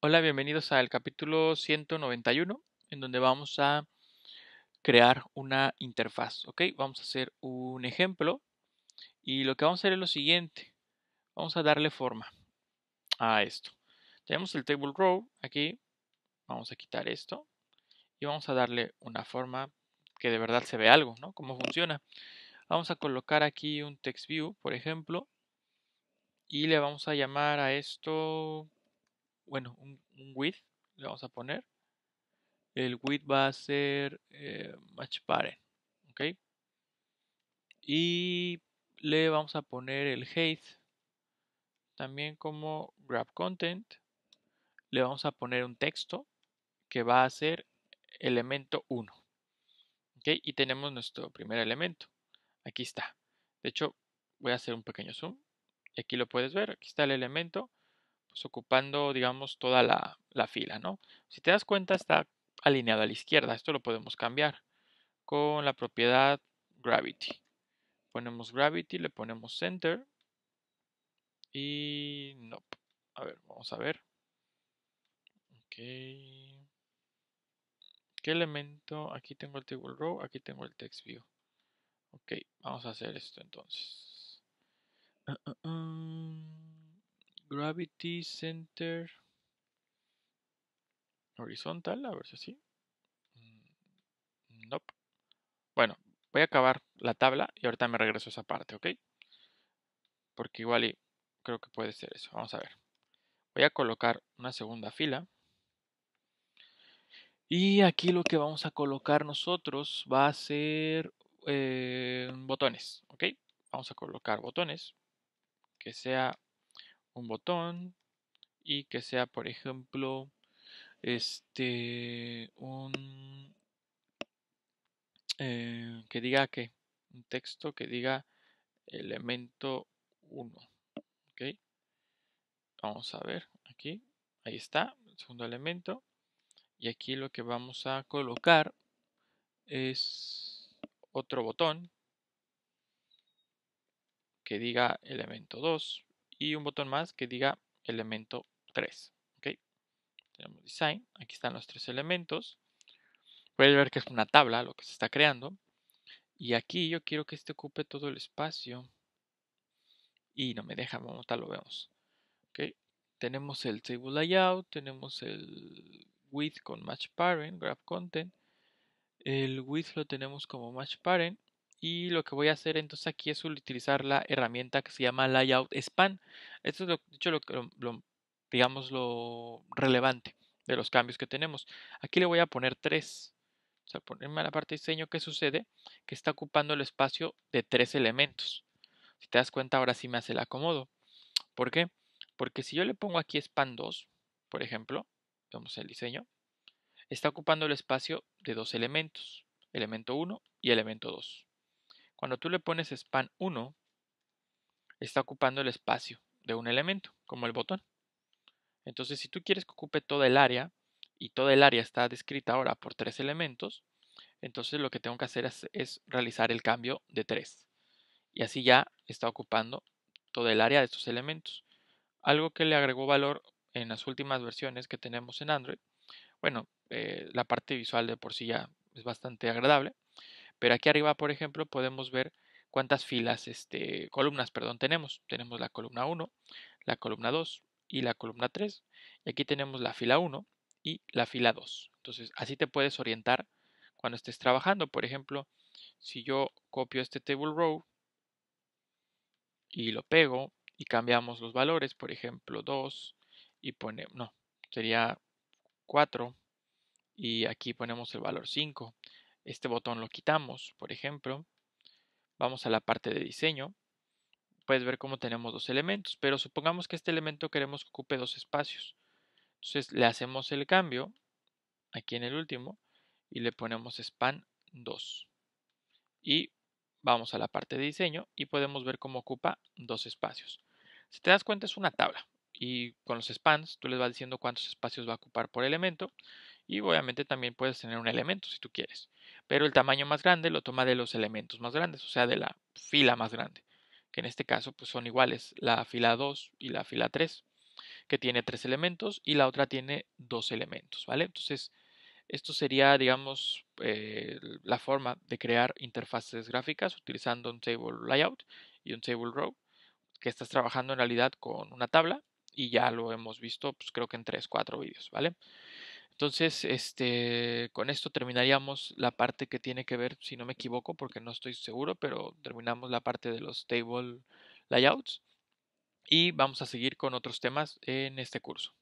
Hola, bienvenidos al capítulo 191, en donde vamos a crear una interfaz. ¿ok? Vamos a hacer un ejemplo y lo que vamos a hacer es lo siguiente. Vamos a darle forma a esto. Tenemos el table row aquí. Vamos a quitar esto y vamos a darle una forma que de verdad se ve algo, ¿no? Cómo funciona. Vamos a colocar aquí un text view, por ejemplo, y le vamos a llamar a esto bueno, un, width, le vamos a poner. El width va a ser eh, match parent, ¿ok? Y le vamos a poner el height también como grab content. Le vamos a poner un texto que va a ser elemento 1. ¿ok? Y tenemos nuestro primer elemento. Aquí está. De hecho, voy a hacer un pequeño zoom. Aquí lo puedes ver. Aquí está el elemento. Pues, ocupando, digamos, toda la, fila, ¿no? Si te das cuenta, está alineado a la izquierda. Esto lo podemos cambiar con la propiedad gravity. Ponemos gravity, le ponemos center y no. A ver, vamos a ver. Ok. ¿Qué elemento? Aquí tengo el table row, aquí tengo el text view. Ok, vamos a hacer esto entonces. Ah, ah, ah. Gravity Center horizontal, a ver si así. Mm, nope. Bueno, voy a acabar la tabla y ahorita me regreso a esa parte, ¿ok? Porque igual y creo que puede ser eso. Vamos a ver. Voy a colocar una segunda fila. Y aquí lo que vamos a colocar nosotros va a ser eh, botones, ¿ok? Vamos a colocar botones que sea un botón y que sea, por ejemplo, este, un, eh, que diga que, un texto que diga elemento 1. ¿Ok? Vamos a ver aquí. Ahí está, el segundo elemento. Y aquí lo que vamos a colocar es otro botón que diga elemento 2 y un botón más que diga elemento 3. ¿okay? Tenemos design, aquí están los tres elementos. puede ver que es una tabla lo que se está creando. Y aquí yo quiero que este ocupe todo el espacio. Y no me deja, vamos a lo vemos. ¿okay? Tenemos el table layout, tenemos el width con match parent, grab content. El width lo tenemos como match parent y lo que voy a hacer entonces aquí es utilizar la herramienta que se llama Layout Span. Esto es lo, dicho lo, digamos lo relevante de los cambios que tenemos. Aquí le voy a poner 3. O sea, ponerme a la parte de diseño, ¿qué sucede? Que está ocupando el espacio de tres elementos. Si te das cuenta, ahora sí me hace el acomodo. ¿Por qué? Porque si yo le pongo aquí span 2, por ejemplo, vemos el diseño, está ocupando el espacio de dos elementos, elemento 1 y elemento 2. Cuando tú le pones span 1, está ocupando el espacio de un elemento, como el botón. Entonces, si tú quieres que ocupe todo el área, y todo el área está descrita ahora por tres elementos, entonces lo que tengo que hacer es, realizar el cambio de tres. Y así ya está ocupando todo el área de estos elementos. Algo que le agregó valor en las últimas versiones que tenemos en Android. Bueno, eh, la parte visual de por sí ya es bastante agradable. Pero aquí arriba, por ejemplo, podemos ver cuántas filas, este, columnas, perdón, tenemos. Tenemos la columna 1, la columna 2 y la columna 3. Y aquí tenemos la fila 1 y la fila 2. Entonces, así te puedes orientar cuando estés trabajando. Por ejemplo, si yo copio este table row y lo pego y cambiamos los valores, por ejemplo, 2 y pone... no, sería 4 y aquí ponemos el valor 5 este botón lo quitamos, por ejemplo. Vamos a la parte de diseño. Puedes ver cómo tenemos dos elementos, pero supongamos que este elemento queremos que ocupe dos espacios. Entonces le hacemos el cambio aquí en el último y le ponemos span 2. Y vamos a la parte de diseño y podemos ver cómo ocupa dos espacios. Si te das cuenta es una tabla y con los spans tú les vas diciendo cuántos espacios va a ocupar por elemento y obviamente también puedes tener un elemento si tú quieres pero el tamaño más grande lo toma de los elementos más grandes, o sea, de la fila más grande, que en este caso pues, son iguales, la fila 2 y la fila 3, que tiene tres elementos y la otra tiene dos elementos, ¿vale? Entonces, esto sería, digamos, eh, la forma de crear interfaces gráficas utilizando un table layout y un table row, que estás trabajando en realidad con una tabla y ya lo hemos visto, pues creo que en 3, 4 vídeos, ¿vale? Entonces, este, con esto terminaríamos la parte que tiene que ver, si no me equivoco, porque no estoy seguro, pero terminamos la parte de los table layouts y vamos a seguir con otros temas en este curso.